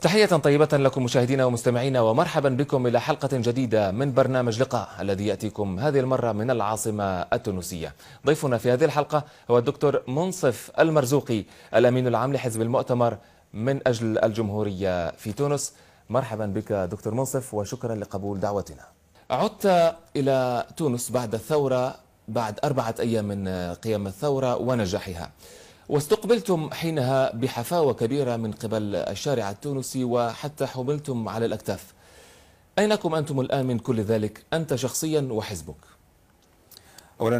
تحية طيبة لكم مشاهدينا ومستمعينا ومرحبا بكم إلى حلقة جديدة من برنامج لقاء الذي يأتيكم هذه المرة من العاصمة التونسية ضيفنا في هذه الحلقة هو الدكتور منصف المرزوقي الأمين العام لحزب المؤتمر من أجل الجمهورية في تونس مرحبا بك دكتور منصف وشكرا لقبول دعوتنا عدت إلى تونس بعد الثورة بعد أربعة أيام من قيام الثورة ونجاحها واستقبلتم حينها بحفاوة كبيرة من قبل الشارع التونسي وحتى حملتم على الأكتاف أينكم أنتم الآن من كل ذلك أنت شخصيا وحزبك أولا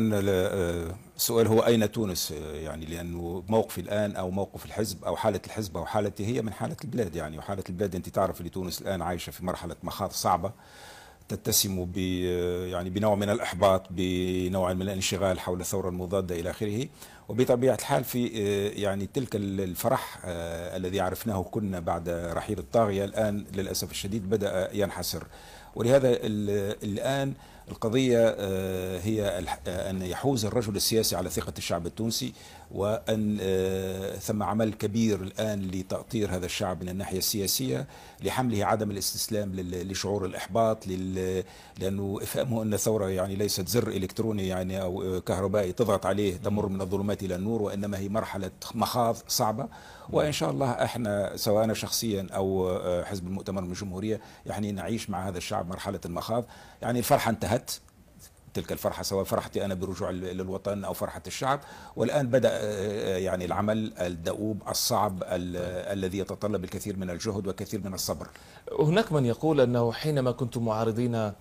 السؤال آه، هو أين تونس يعني لأنه موقفي الآن أو موقف الحزب أو حالة الحزب أو حالتي هي من حالة البلاد يعني وحالة البلاد أنت تعرف أن تونس الآن عايشة في مرحلة مخاض صعبة تتسم ب آه، يعني بنوع من الاحباط بنوع من الانشغال حول الثوره المضاده الى اخره وبطبيعة الحال في آه، يعني تلك الفرح آه، الذي عرفناه كنا بعد رحيل الطاغية الآن للأسف الشديد بدأ ينحسر ولهذا الآن القضية آه، هي أن يحوز الرجل السياسي على ثقة الشعب التونسي وأن آه، ثم عمل كبير الآن لتأطير هذا الشعب من الناحية السياسية لحمله عدم الاستسلام لشعور الإحباط لأنه إفهامه أن الثورة يعني ليست زر إلكتروني يعني أو آه، كهربائي تضغط عليه تمر من الظلمات إلى النور وإنما هي مرحلة مخاض صعبة وإن شاء الله إحنا سواء أنا شخصيا أو آه، حزب المؤتمر من الجمهورية يعني نعيش مع هذا الشعب مرحلة المخاض يعني الفرحة انتهت تلك الفرحة سواء فرحتي أنا برجوع للوطن أو فرحة الشعب والآن بدأ آه، آه، يعني العمل الدؤوب الصعب الذي يتطلب الكثير من الجهد وكثير من الصبر هناك من يقول أنه حينما كنتم معارضين آه،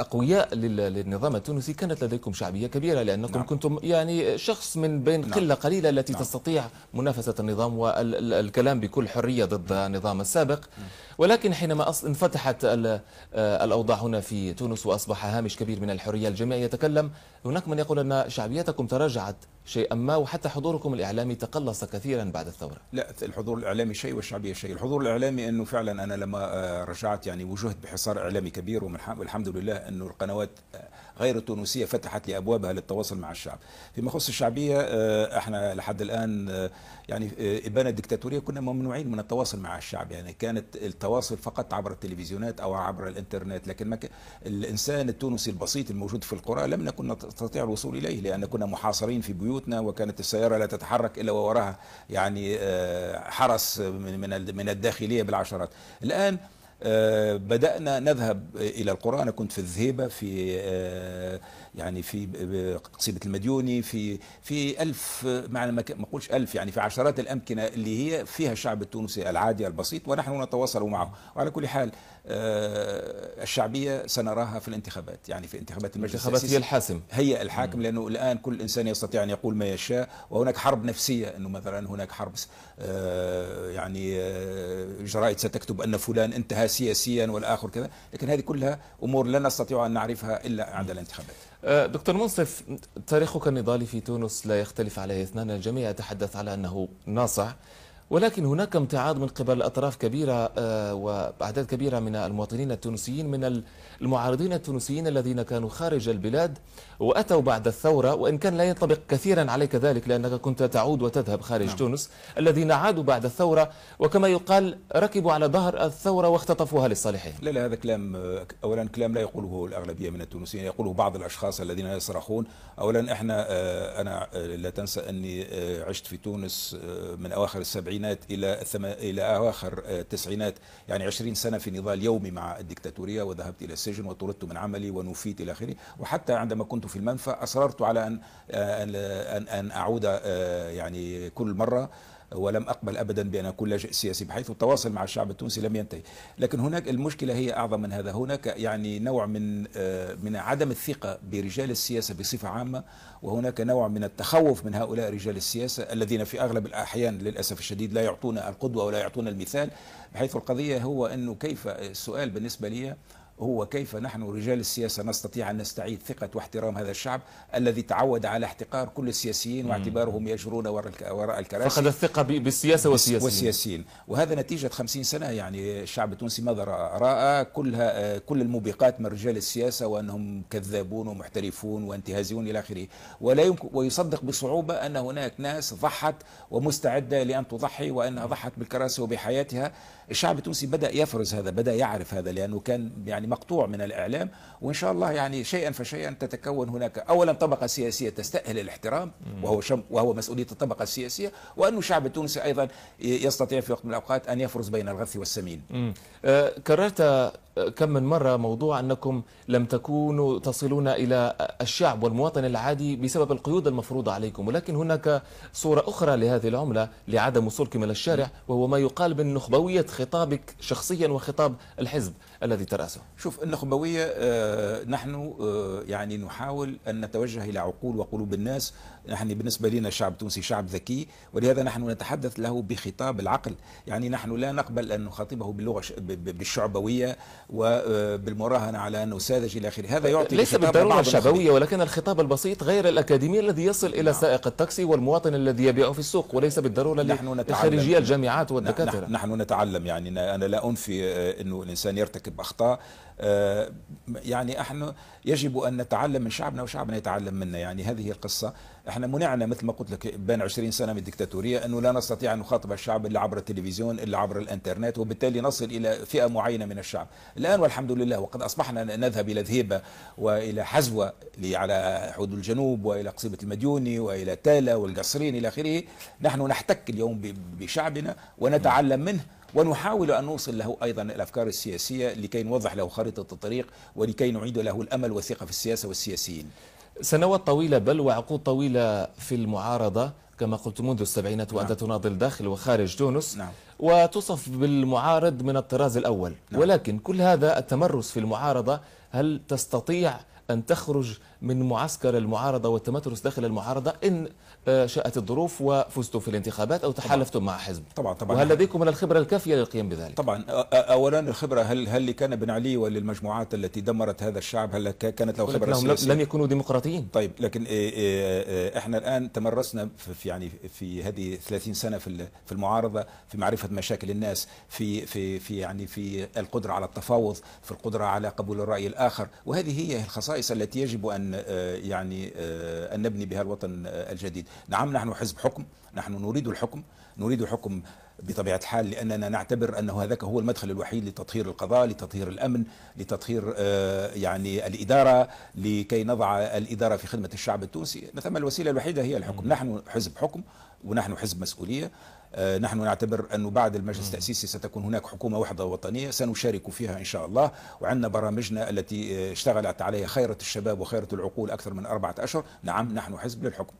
أقوياء للنظام التونسي كانت لديكم شعبية كبيرة لأنكم نعم. كنتم يعني شخص من بين نعم. قلة قليلة التي نعم. تستطيع منافسة النظام والكلام بكل حرية ضد النظام السابق نعم. ولكن حينما انفتحت آه، الأوضاع هنا في تونس وأصبح هامش كبير من الحرية الجميع يتكلم هناك من يقول أن شعبيتكم تراجعت شيئا ما وحتى حضوركم الإعلامي تقلص كثيرا بعد الثورة لا الحضور الإعلامي شيء والشعبية شيء الحضور الإعلامي أنه فعلا أنا لما آه، رجعت يعني وجهت بحصار إعلامي كبير والحمد لله أنه القنوات آه، غير التونسية فتحت لأبوابها للتواصل مع الشعب فيما يخص الشعبية آه، احنا لحد الآن آه، يعني آه، إبانة الدكتاتورية كنا ممنوعين من التواصل مع الشعب يعني كانت التواصل فقط عبر التلفزيونات أو عبر الإنترنت لكن ما ك... الإنسان التونسي البسيط الموجود في القرى لم نكن نستطيع الوصول إليه لأن كنا محاصرين في بيوتنا وكانت السيارة لا تتحرك إلا ووراها يعني حرس من الداخلية بالعشرات الآن آه، بدأنا نذهب إلى القرآن أنا كنت في الذهيبة في آه، يعني في قصيدة المديوني في في ألف معنى ما أقولش ألف يعني في عشرات الأمكنة اللي هي فيها الشعب التونسي العادي البسيط ونحن نتواصل معه وعلى كل حال آه، الشعبية سنراها في الانتخابات يعني في انتخابات المجلس الانتخابات هي الحاسم هي الحاكم لأنه الآن كل إنسان يستطيع أن يقول ما يشاء وهناك حرب نفسية أنه مثلا هناك حرب آه، يعني آه، جرائد ستكتب أن فلان انتهى سياسيا والآخر كذا لكن هذه كلها أمور لا نستطيع أن نعرفها إلا عند الانتخابات أه، دكتور منصف تاريخك النضالي في تونس لا يختلف عليه اثنان الجميع يتحدث على أنه ناصع ولكن هناك امتعاض من قبل أطراف كبيرة آه، وأعداد كبيرة من المواطنين التونسيين من المعارضين التونسيين الذين كانوا خارج البلاد وأتوا بعد الثورة وإن كان لا ينطبق كثيرا عليك ذلك لأنك كنت تعود وتذهب خارج نعم. تونس الذين عادوا بعد الثورة وكما يقال ركبوا على ظهر الثورة واختطفوها لصالحهم لا لا هذا كلام أولا كلام لا يقوله الأغلبية من التونسيين يقوله بعض الأشخاص الذين يصرخون أولا إحنا آه، أنا آه، لا تنسى أني عشت في تونس من أواخر السبعين السبعينات إلى الثم... إلى أواخر التسعينات يعني 20 سنة في نضال يومي مع الدكتاتورية وذهبت إلى السجن وطردت من عملي ونفيت إلى آخره وحتى عندما كنت في المنفى أصررت على أن آه، آه، أن أن أعود آه، يعني كل مرة ولم أقبل أبدا بأن أكون لاجئ سياسي بحيث التواصل مع الشعب التونسي لم ينتهي لكن هناك المشكلة هي أعظم من هذا هناك يعني نوع من آه، من عدم الثقة برجال السياسة بصفة عامة وهناك نوع من التخوف من هؤلاء رجال السياسة الذين في أغلب الأحيان للأسف الشديد لا يعطون القدوة ولا يعطون المثال بحيث القضية هو أنه كيف آه، السؤال بالنسبة لي هو كيف نحن رجال السياسة نستطيع أن نستعيد ثقة واحترام هذا الشعب الذي تعود على احتقار كل السياسيين واعتبارهم يجرون وراء الكراسي فقد الثقة بالسياسة والسياسيين والسياسيين وهذا نتيجة خمسين سنة يعني الشعب التونسي ماذا رأى كلها كل الموبقات من رجال السياسة وأنهم كذابون ومحترفون وانتهازيون إلى آخره ولا يمكن ويصدق بصعوبة أن هناك ناس ضحت ومستعدة لأن تضحي وأنها ضحت بالكراسي وبحياتها الشعب التونسي بدأ يفرز هذا بدأ يعرف هذا لأنه كان يعني يعني مقطوع من الإعلام وإن شاء الله يعني شيئا فشيئا تتكون هناك أولا طبقة سياسية تستأهل الاحترام وهو شم وهو مسؤولية الطبقة السياسية وأن الشعب التونسي أيضا يستطيع في وقت من الأوقات أن يفرز بين الغث والسمين آه كررت كم من مرة موضوع أنكم لم تكونوا تصلون إلى الشعب والمواطن العادي بسبب القيود المفروضة عليكم ولكن هناك صورة أخرى لهذه العملة لعدم وصولكم إلى الشارع وهو ما يقال بالنخبوية خطابك شخصيا وخطاب الحزب الذي ترأسه شوف النخبوية آه، نحن آه، يعني نحاول أن نتوجه إلى عقول وقلوب الناس نحن بالنسبة لنا الشعب التونسي شعب ذكي ولهذا نحن نتحدث له بخطاب العقل يعني نحن لا نقبل أن نخاطبه باللغة بالشعبوية وبالمراهنه على انه ساذج الى اخره هذا يعطي ليس بالضروره الشعبويه ولكن الخطاب البسيط غير الاكاديمي الذي يصل الى نعم. سائق التاكسي والمواطن الذي يبيع في السوق وليس بالضروره نحن الخارجيه الجامعات نعم، والدكاتره نحن نتعلم يعني انا لا انفي آه، انه الانسان يرتكب اخطاء آه، يعني احنا يجب ان نتعلم من شعبنا وشعبنا يتعلم منا يعني هذه القصه احنا منعنا مثل ما قلت لك بين 20 سنه من الدكتاتوريه انه لا نستطيع ان نخاطب الشعب الا عبر التلفزيون الا عبر الانترنت وبالتالي نصل الى فئه معينه من الشعب الان والحمد لله وقد اصبحنا نذهب الى ذهيبه والى حزوه على حدود الجنوب والى قصيبه المديوني والى تالا والقصرين الى اخره نحن نحتك اليوم بشعبنا ونتعلم منه ونحاول أن نوصل له أيضا الأفكار السياسية لكي نوضح له خريطة الطريق ولكي نعيد له الأمل والثقة في السياسة والسياسيين سنوات طويلة بل وعقود طويلة في المعارضة كما قلت منذ السبعينات وأنت نعم. تناضل داخل وخارج تونس نعم. وتصف بالمعارض من الطراز الأول نعم. ولكن كل هذا التمرس في المعارضة هل تستطيع أن تخرج من معسكر المعارضة والتمترس داخل المعارضة إن آه، شاءت الظروف وفزتم في الانتخابات أو تحالفتم مع حزب طبعا طبعا وهل لديكم من الخبرة الكافية للقيام بذلك؟ طبعا أولا الخبرة هل هل لكان بن علي وللمجموعات التي دمرت هذا الشعب هل كانت له خبرة سياسية؟ لم يكونوا ديمقراطيين طيب لكن إيه، إيه، احنا الآن تمرسنا في يعني في هذه 30 سنة في في المعارضة في معرفة مشاكل الناس في في في يعني في القدرة على التفاوض في القدرة على قبول الرأي الآخر وهذه هي الخصائص التي يجب أن آه، يعني آه، أن نبني بها الوطن آه، الجديد نعم نحن حزب حكم نحن نريد الحكم نريد الحكم بطبيعة الحال لأننا نعتبر أنه هذاك هو المدخل الوحيد لتطهير القضاء لتطهير الأمن لتطهير يعني الإدارة لكي نضع الإدارة في خدمة الشعب التونسي ثم الوسيلة الوحيدة هي الحكم نحن حزب حكم ونحن حزب مسؤولية آه، نحن نعتبر أنه بعد المجلس التأسيسي ستكون هناك حكومة وحدة وطنية سنشارك فيها إن شاء الله وعندنا برامجنا التي آه، اشتغلت عليها خيرة الشباب وخيرة العقول أكثر من أربعة أشهر نعم نحن حزب للحكم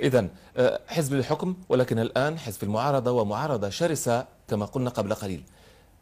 إذا آه، حزب للحكم ولكن الآن حزب المعارضة ومعارضة شرسة كما قلنا قبل قليل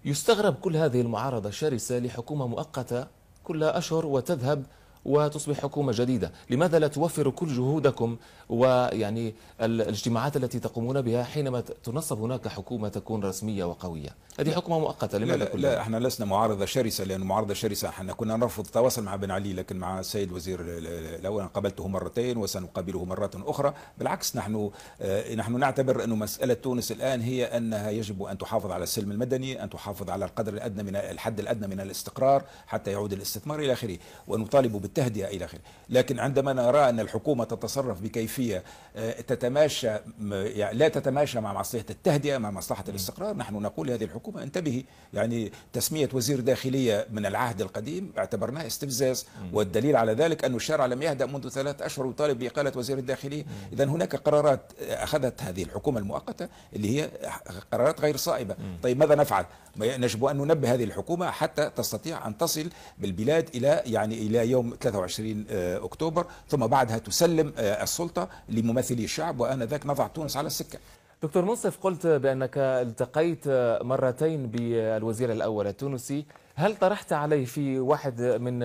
يستغرب كل هذه المعارضة الشرسة لحكومة مؤقتة كل أشهر وتذهب وتصبح حكومة جديدة لماذا لا توفر كل جهودكم ويعني الاجتماعات التي تقومون بها حينما تنصب هناك حكومة تكون رسمية وقوية هذه حكومة مؤقتة لماذا لا, لا, لا احنا لسنا معارضة شرسة لأن معارضة شرسة احنا كنا نرفض التواصل مع بن علي لكن مع السيد وزير الأول قابلته مرتين وسنقابله مرات أخرى بالعكس نحن آه، نحن نعتبر انه مسألة تونس الآن هي أنها يجب أن تحافظ على السلم المدني أن تحافظ على القدر الأدنى من الحد الأدنى من الاستقرار حتى يعود الاستثمار إلى آخره ونطالب التهدئة إلى آخره لكن عندما نرى أن الحكومة تتصرف بكيفية آه، تتماشى يعني لا تتماشى مع مصلحة التهدئة مع مصلحة الاستقرار نحن نقول لهذه الحكومة انتبهي يعني تسمية وزير داخلية من العهد القديم اعتبرناه استفزاز والدليل على ذلك أن الشارع لم يهدأ منذ ثلاث أشهر ويطالب بإقالة وزير الداخلية إذا هناك قرارات أخذت هذه الحكومة المؤقتة اللي هي قرارات غير صائبة طيب ماذا نفعل يجب أن ننبه هذه الحكومة حتى تستطيع أن تصل بالبلاد إلى يعني إلى يوم 23 آه، اكتوبر ثم بعدها تسلم آه، السلطه لممثلي الشعب وانا ذاك نضع تونس على السكه دكتور منصف قلت بأنك التقيت مرتين بالوزير الأول التونسي هل طرحت عليه في واحد من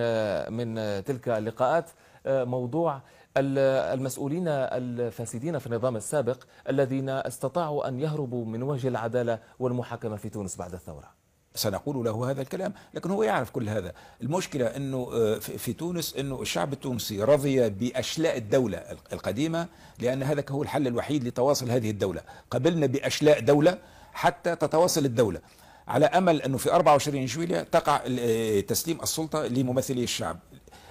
من تلك اللقاءات آه، موضوع المسؤولين الفاسدين في النظام السابق الذين استطاعوا أن يهربوا من وجه العدالة والمحاكمة في تونس بعد الثورة سنقول له هذا الكلام لكن هو يعرف كل هذا المشكلة أنه آه، في تونس أنه الشعب التونسي رضي بأشلاء الدولة القديمة لأن هذا هو الحل الوحيد لتواصل هذه الدولة قبلنا بأشلاء دولة حتى تتواصل الدولة على أمل أنه في 24 جويلية تقع آه، تسليم السلطة لممثلي الشعب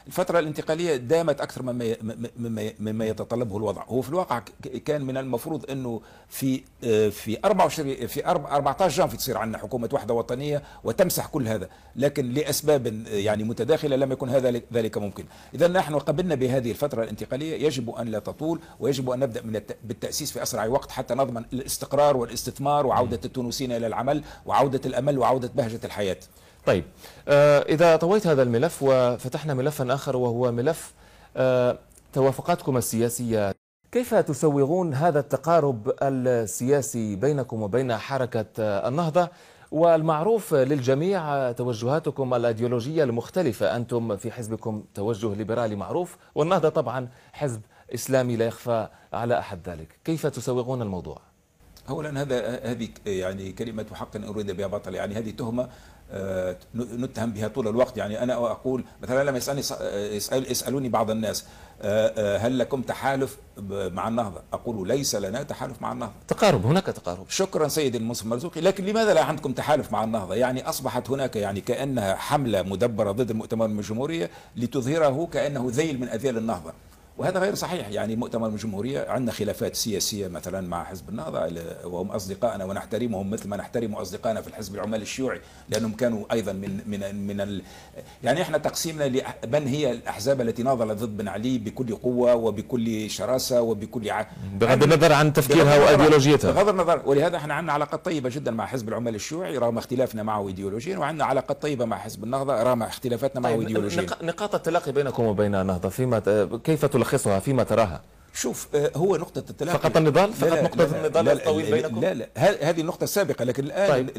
الفترة الانتقالية دامت أكثر مما مما مما يتطلبه الوضع، هو في الواقع كان من المفروض أنه في آه، في 24 في 14 جانفي تصير عندنا حكومة وحدة وطنية وتمسح كل هذا، لكن لأسباب آه، يعني متداخلة لم يكن هذا ذلك ممكن، إذا نحن قبلنا بهذه الفترة الانتقالية يجب أن لا تطول ويجب أن نبدأ من بالتأسيس في أسرع وقت حتى نضمن الاستقرار والاستثمار وعودة التونسيين إلى العمل وعودة الأمل وعودة بهجة الحياة. طيب آه، إذا طويت هذا الملف وفتحنا ملفا آخر وهو ملف آه، توافقاتكم السياسية كيف تسوغون هذا التقارب السياسي بينكم وبين حركة النهضة والمعروف للجميع توجهاتكم الأيديولوجية المختلفة أنتم في حزبكم توجه ليبرالي معروف والنهضة طبعا حزب إسلامي لا يخفى على أحد ذلك كيف تسوغون الموضوع؟ اولا هذا هذه يعني كلمه حق اريد بها بطل يعني هذه تهمه آه، نتهم بها طول الوقت يعني أنا أقول مثلا لما يسألني يسأل يسألوني بعض الناس آه، آه، هل لكم تحالف مع النهضة أقول ليس لنا تحالف مع النهضة تقارب هناك تقارب شكرا سيدي المنصف مرزوقي لكن لماذا لا عندكم تحالف مع النهضة يعني أصبحت هناك يعني كأنها حملة مدبرة ضد المؤتمر الجمهورية لتظهره كأنه ذيل من أذيال النهضة وهذا غير صحيح يعني مؤتمر الجمهورية عندنا خلافات سياسية مثلا مع حزب النهضة وهم أصدقائنا ونحترمهم مثل ما نحترم أصدقائنا في الحزب العمال الشيوعي لأنهم كانوا أيضا من من من ال يعني احنا تقسيمنا من هي الأحزاب التي ناضلت ضد بن علي بكل قوة وبكل شراسة وبكل ع... بغض يعني النظر عن تفكيرها وأيديولوجيتها بغض النظر ولهذا احنا عندنا علاقات طيبة جدا مع حزب العمال الشيوعي رغم اختلافنا معه ايديولوجيا وعندنا علاقات طيبة مع حزب النهضة رغم اختلافاتنا معه طيب ايديولوجيا نقاط التلاقي بينكم وبين النهضة فيما كيف تلخ تلخصها فيما تراها شوف آه، هو نقطة التلاقي فقط النضال فقط نقطة النضال الطويل بينكم لا لا هذه النقطة السابقة لكن الآن طيب.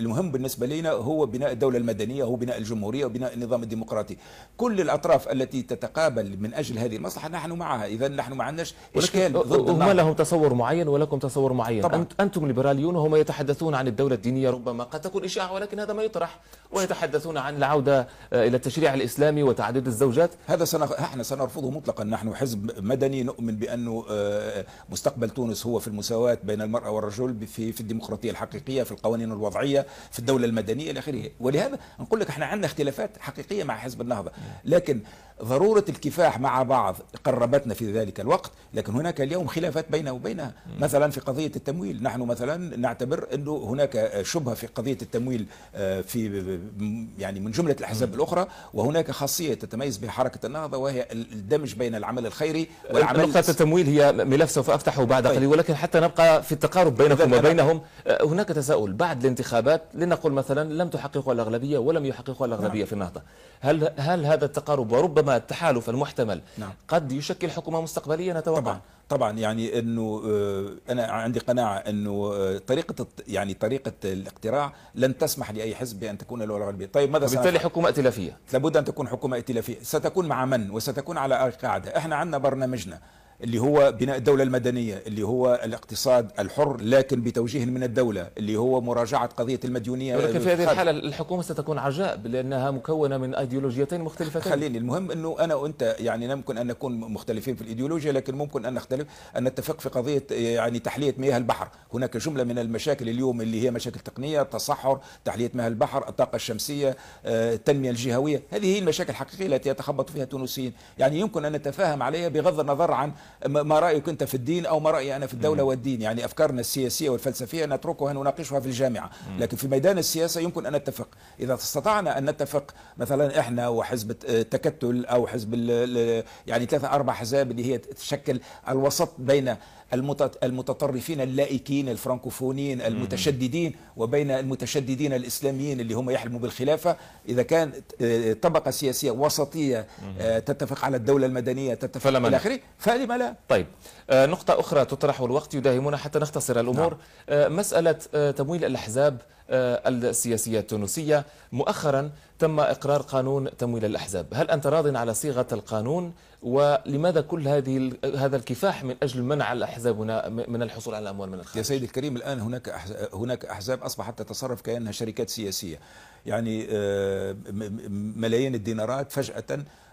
المهم بالنسبة لنا هو بناء الدولة المدنية هو بناء الجمهورية وبناء النظام الديمقراطي كل الأطراف التي تتقابل من أجل هذه المصلحة نحن معها إذا نحن ما عندناش إشكال ضد هم لهم تصور معين ولكم تصور معين طبعا. أنتم ليبراليون هم يتحدثون عن الدولة الدينية ربما قد تكون إشاعة ولكن هذا ما يطرح ويتحدثون عن العودة آه، إلى التشريع الإسلامي وتعدد الزوجات هذا سنخ... احنا سنرفضه مطلقا نحن حزب مدني نؤمن يؤمن بأنه آه، آه، مستقبل تونس هو في المساواة بين المرأة والرجل في في الديمقراطية الحقيقية في القوانين الوضعية في الدولة المدنية إلى آخره ولهذا نقول لك احنا عندنا اختلافات حقيقية مع حزب النهضة لكن ضرورة الكفاح مع بعض قربتنا في ذلك الوقت لكن هناك اليوم خلافات بينه وبينها مثلا في قضية التمويل نحن مثلا نعتبر أنه هناك آه، شبهة في قضية التمويل في يعني من جملة الأحزاب الأخرى وهناك خاصية تتميز بها حركة النهضة وهي الدمج بين العمل الخيري والعمل مساله التمويل هي ملف سوف افتحه بعد طيب. قليل ولكن حتى نبقى في التقارب بينكم وبينهم آه، هناك تساؤل بعد الانتخابات لنقل مثلا لم تحققوا الاغلبيه ولم يحققوا الاغلبيه نعم. في النهضه هل هل هذا التقارب وربما التحالف المحتمل نعم. قد يشكل حكومه مستقبليه نتوقع طبعا طبعا يعني انه آه، انا عندي قناعه انه آه، طريقه يعني طريقه الاقتراع لن تسمح لاي حزب بان تكون له الاغلبيه طيب ماذا وبالتالي حكومه ائتلافيه لابد ان تكون حكومه ائتلافيه ستكون مع من وستكون على قاعده احنا عندنا برنامجنا اللي هو بناء الدولة المدنية اللي هو الاقتصاد الحر لكن بتوجيه من الدولة اللي هو مراجعة قضية المديونية ولكن في هذه الحالة الحكومة ستكون عجائب لأنها مكونة من أيديولوجيتين مختلفتين خليني المهم أنه أنا وأنت يعني يمكن أن نكون مختلفين في الإيديولوجيا لكن ممكن أن نختلف أن نتفق في قضية يعني تحلية مياه البحر هناك جملة من المشاكل اليوم اللي هي مشاكل تقنية تصحر تحلية مياه البحر الطاقة الشمسية آه، التنمية الجهوية هذه هي المشاكل الحقيقية التي يتخبط فيها التونسيين يعني يمكن أن نتفاهم عليها بغض النظر عن ما رايك انت في الدين او ما رايي انا في الدوله والدين يعني افكارنا السياسيه والفلسفيه نتركها نناقشها في الجامعه لكن في ميدان السياسه يمكن ان نتفق اذا استطعنا ان نتفق مثلا احنا وحزب التكتل او حزب يعني ثلاثة اربع احزاب اللي هي تشكل الوسط بين المتطرفين اللائكين الفرنكوفونيين المتشددين وبين المتشددين الاسلاميين اللي هم يحلموا بالخلافه اذا كان آه، طبقه سياسيه وسطيه آه، تتفق على الدوله المدنيه تتفق الى اخره فلما لا طيب آه، نقطة أخرى تطرح والوقت يداهمنا حتى نختصر الأمور نعم. آه، مسألة آه، تمويل الأحزاب السياسية التونسية مؤخرا تم إقرار قانون تمويل الأحزاب هل أنت راض على صيغة القانون ولماذا كل هذه هذا الكفاح من أجل منع الأحزاب هنا من الحصول على أموال من الخارج يا سيدي الكريم الآن هناك هناك أحزاب أصبحت تتصرف كأنها شركات سياسية يعني ملايين الدينارات فجأة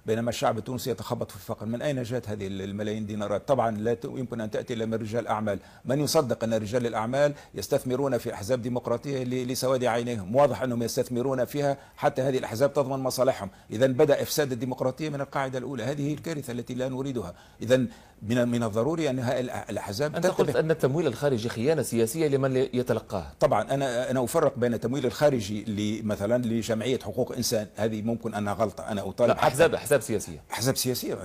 بينما الشعب التونسي يتخبط في الفقر من أين جاءت هذه الملايين دينارات طبعا لا يمكن أن تأتي إلا من رجال أعمال من يصدق أن رجال الأعمال يستثمرون في أحزاب ديمقراطية لسواد عينيهم واضح أنهم يستثمرون فيها حتى هذه الأحزاب تضمن مصالحهم إذا بدأ إفساد الديمقراطية من القاعدة الأولى هذه الكارثة التي لا نريدها إذا من من الضروري أن الأحزاب أنت قلت أن التمويل الخارجي خيانة سياسية لمن يتلقاه طبعا أنا أنا أفرق بين التمويل الخارجي مثلا لجمعية حقوق إنسان هذه ممكن أنها غلطة أنا أطالب أحزاب أحزاب أحزاب سياسية أحزاب سياسية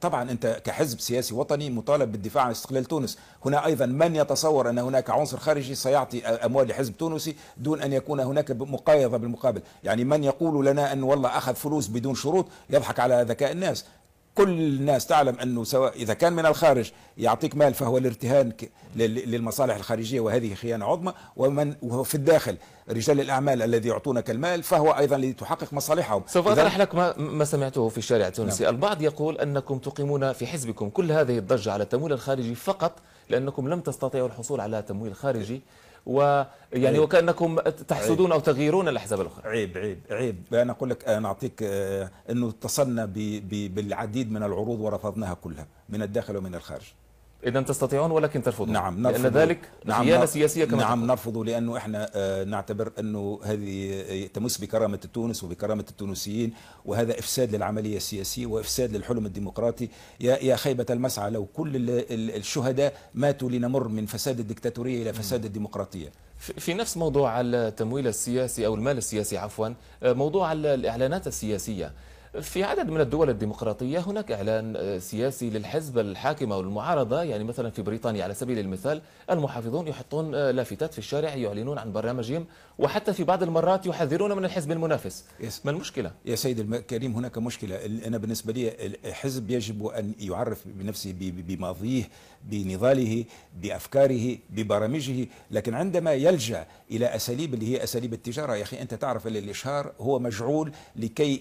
طبعا أنت كحزب سياسي وطني مطالب بالدفاع عن استقلال تونس هنا أيضا من يتصور أن هناك عنصر خارجي سيعطي أموال لحزب تونسي دون أن يكون هناك مقايضة بالمقابل يعني من يقول لنا أن والله أخذ فلوس بدون شروط يضحك على ذكاء الناس كل الناس تعلم انه سواء اذا كان من الخارج يعطيك مال فهو الارتهان للمصالح الخارجيه وهذه خيانه عظمى ومن وفي في الداخل رجال الأعمال الذي يعطونك المال فهو أيضا لتحقق مصالحهم سوف أطرح لك ما, ما سمعته في الشارع التونسي نعم. البعض يقول أنكم تقيمون في حزبكم كل هذه الضجة على التمويل الخارجي فقط لأنكم لم تستطيعوا الحصول على تمويل خارجي ويعني وكانكم تحسدون او تغيرون الاحزاب الاخرى عيب عيب عيب انا اقول لك انا اعطيك آه، انه اتصلنا بالعديد من العروض ورفضناها كلها من الداخل ومن الخارج إذا تستطيعون ولكن ترفضون نعم نرفض لأن ذلك نعم خيانة سياسية كما نعم نرفض لأنه إحنا آه، نعتبر أنه هذه تمس بكرامة تونس وبكرامة التونسيين وهذا إفساد للعملية السياسية وإفساد للحلم الديمقراطي يا يا خيبة المسعى لو كل الشهداء ماتوا لنمر من فساد الدكتاتورية إلى فساد الديمقراطية في نفس موضوع التمويل السياسي أو المال السياسي عفوا آه، موضوع الإعلانات السياسية في عدد من الدول الديمقراطية هناك إعلان آه، سياسي للحزب الحاكم أو المعارضة يعني مثلا في بريطانيا على سبيل المثال المحافظون يحطون آه، لافتات في الشارع يعلنون عن برنامجهم وحتى في بعض المرات يحذرون من الحزب المنافس ما المشكلة؟ يا سيد الكريم هناك مشكلة أنا بالنسبة لي الحزب يجب أن يعرف بنفسه بماضيه بنضاله بأفكاره ببرامجه لكن عندما يلجأ إلى أساليب اللي هي أساليب التجارة يا أخي أنت تعرف الإشهار هو مجعول لكي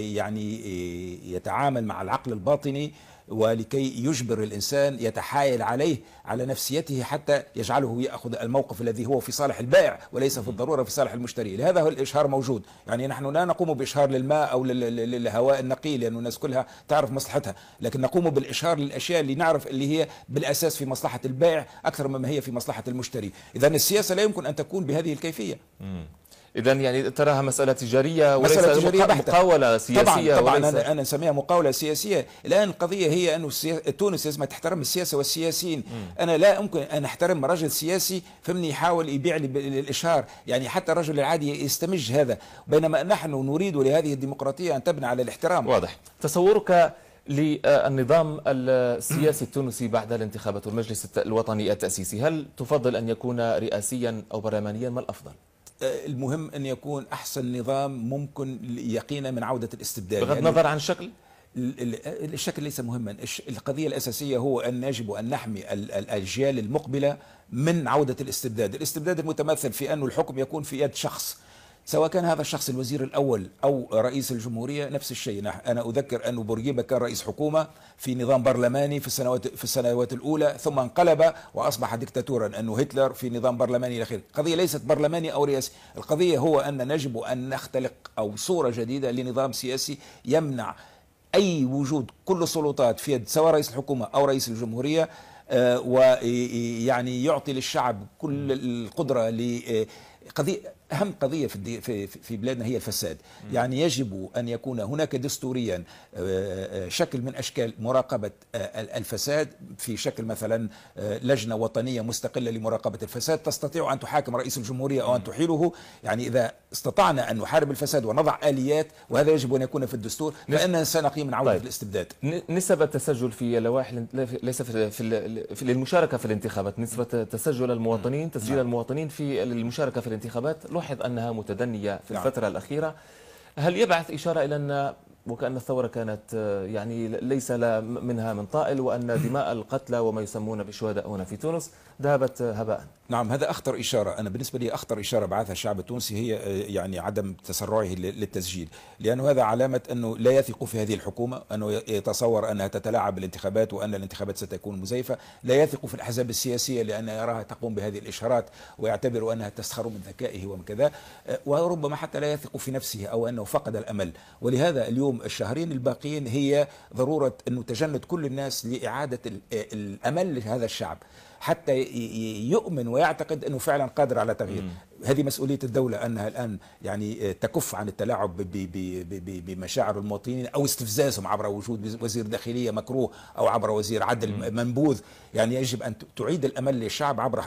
يعني إيه، يتعامل مع العقل الباطني ولكي يجبر الإنسان يتحايل عليه على نفسيته حتى يجعله يأخذ الموقف الذي هو في صالح البائع وليس في الضرورة في صالح المشتري لهذا هو الإشهار موجود يعني نحن لا نقوم بإشهار للماء أو للهواء النقي لأن الناس كلها تعرف مصلحتها لكن نقوم بالإشهار للأشياء اللي نعرف اللي هي بالأساس في مصلحة البائع أكثر مما هي في مصلحة المشتري إذا السياسة لا يمكن أن تكون بهذه الكيفية اذا يعني تراها مساله تجاريه وليس مسألة تجارية بحتة. مقاوله سياسيه طبعا طبعا انا انا اسميها مقاوله سياسيه الان القضيه هي انه تونس لازم تحترم السياسه والسياسيين م. انا لا امكن ان احترم رجل سياسي فمن يحاول يبيع لي الاشهار يعني حتى الرجل العادي يستمج هذا بينما نحن نريد لهذه الديمقراطيه ان تبنى على الاحترام واضح تصورك للنظام السياسي التونسي بعد الانتخابات والمجلس الوطني التأسيسي هل تفضل أن يكون رئاسيا أو برلمانيا ما الأفضل؟ المهم أن يكون أحسن نظام ممكن يقينا من عودة الاستبداد بغض يعني النظر يعني عن الشكل الشكل ليس مهما القضية الأساسية هو أن يجب أن نحمي الأجيال المقبلة من عودة الاستبداد الاستبداد المتمثل في أن الحكم يكون في يد شخص سواء كان هذا الشخص الوزير الأول أو رئيس الجمهورية نفس الشيء أنا أذكر أن بورقيبة كان رئيس حكومة في نظام برلماني في السنوات, في السنوات الأولى ثم انقلب وأصبح دكتاتورا أنه هتلر في نظام برلماني إلى آخره القضية ليست برلماني أو رئاسي القضية هو أن يجب أن نختلق أو صورة جديدة لنظام سياسي يمنع أي وجود كل السلطات في يد سواء رئيس الحكومة أو رئيس الجمهورية آه، ويعني يعطي للشعب كل القدرة آه، قضية أهم قضية في, في, في بلادنا هي الفساد م. يعني يجب أن يكون هناك دستوريا آه، آه، شكل من أشكال مراقبة آه، الفساد في شكل مثلا لجنة وطنية مستقلة لمراقبة الفساد تستطيع أن تحاكم رئيس الجمهورية أو أن تحيله يعني إذا استطعنا أن نحارب الفساد ونضع آليات وهذا يجب أن يكون في الدستور فإننا سنقيم من عودة طيب. الاستبداد نسبة التسجل في لوائح ليس في, في للمشاركة في الانتخابات نسبة تسجل المواطنين نعم. تسجيل المواطنين في المشاركة في الانتخابات نلاحظ أنها متدنية في نعم. الفترة نعم. الأخيرة هل يبعث إشارة إلى أن وكأن الثورة كانت آه، يعني ليس منها من طائل وأن دماء القتلى وما يسمون بالشهداء هنا في تونس ذهبت هباء نعم هذا أخطر إشارة أنا بالنسبة لي أخطر إشارة بعثها الشعب التونسي هي آه، يعني عدم تسرعه للتسجيل لأنه هذا علامة أنه لا يثق في هذه الحكومة أنه يتصور أنها تتلاعب بالانتخابات وأن الانتخابات ستكون مزيفة لا يثق في الأحزاب السياسية لأن يراها تقوم بهذه الإشارات ويعتبر أنها تسخر من ذكائه ومن كذا آه، وربما حتى لا يثق في نفسه أو أنه فقد الأمل ولهذا اليوم الشهرين الباقيين هي ضرورة أنه تجند كل الناس لإعادة آه، الأمل لهذا الشعب حتى يؤمن ويعتقد انه فعلا قادر على تغيير هذه مسؤولية الدولة أنها الآن يعني تكف عن التلاعب بمشاعر المواطنين أو استفزازهم عبر وجود وزير داخلية مكروه أو عبر وزير عدل منبوذ يعني يجب أن تعيد الأمل للشعب عبر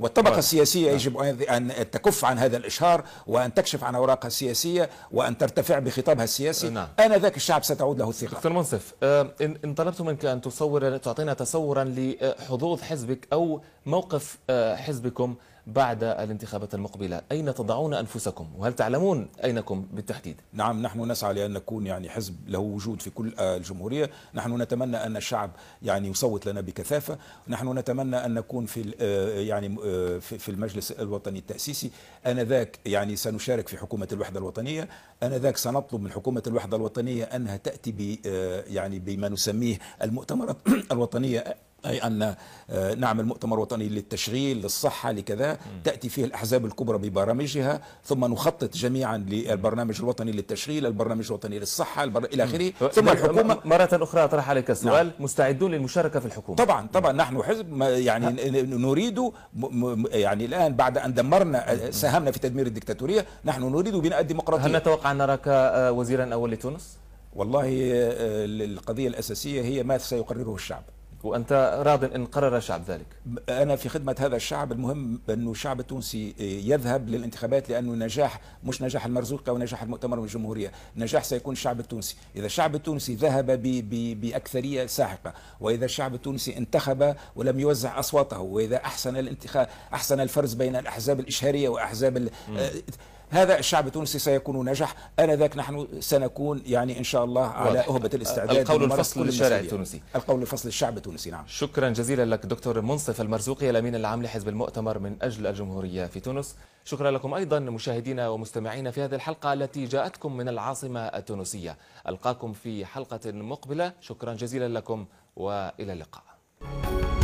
والطبقة السياسية نعم. يجب أن تكف عن هذا الإشهار وأن تكشف عن أوراقها السياسية وأن ترتفع بخطابها السياسي أنا نعم. آنذاك الشعب ستعود له الثقة دكتور منصف آه، إن طلبت منك أن تصور تعطينا تصورا لحظوظ حزبك أو موقف آه، حزبكم بعد الانتخابات المقبلة أين تضعون أنفسكم وهل تعلمون أينكم بالتحديد نعم نحن نسعى لأن نكون يعني حزب له وجود في كل الجمهورية نحن نتمنى أن الشعب يعني يصوت لنا بكثافة نحن نتمنى أن نكون في آه، يعني آه، في المجلس الوطني التأسيسي آنذاك يعني سنشارك في حكومة الوحدة الوطنية آنذاك سنطلب من حكومة الوحدة الوطنية أنها تأتي ب آه، يعني بما نسميه المؤتمرات الوطنية أي أن آه، نعمل مؤتمر وطني للتشغيل للصحة لكذا تأتي فيه الأحزاب الكبرى ببرامجها ثم نخطط جميعا للبرنامج الوطني للتشغيل البرنامج الوطني للصحة البر... إلى آخره ثم الحكومة مرة أخرى أطرح عليك نعم. السؤال نعم. مستعدون للمشاركة في الحكومة طبعا طبعا نحن حزب يعني نريد يعني الآن بعد أن دمرنا آه، ساهمنا في تدمير الدكتاتورية نحن نريد بناء الديمقراطية هل نتوقع أن نراك آه، وزيرا أول لتونس؟ والله القضية الأساسية هي ما سيقرره الشعب وأنت راض إن قرر الشعب ذلك أنا في خدمة هذا الشعب المهم أنه الشعب التونسي يذهب للانتخابات لأنه نجاح مش نجاح المرزوقه أو نجاح المؤتمر والجمهورية نجاح سيكون الشعب التونسي إذا الشعب التونسي ذهب ب ب بأكثرية ساحقة وإذا الشعب التونسي انتخب ولم يوزع أصواته وإذا أحسن الانتخاب أحسن الفرز بين الأحزاب الإشهارية وأحزاب هذا الشعب التونسي سيكون نجح آنذاك نحن سنكون يعني إن شاء الله على أهبة الاستعداد القول الفصل للشارع التونسي القول الفصل للشعب التونسي نعم شكرا جزيلا لك دكتور منصف المرزوقي الأمين العام لحزب المؤتمر من أجل الجمهورية في تونس شكرا لكم أيضا مشاهدينا ومستمعينا في هذه الحلقة التي جاءتكم من العاصمة التونسية ألقاكم في حلقة مقبلة شكرا جزيلا لكم وإلى اللقاء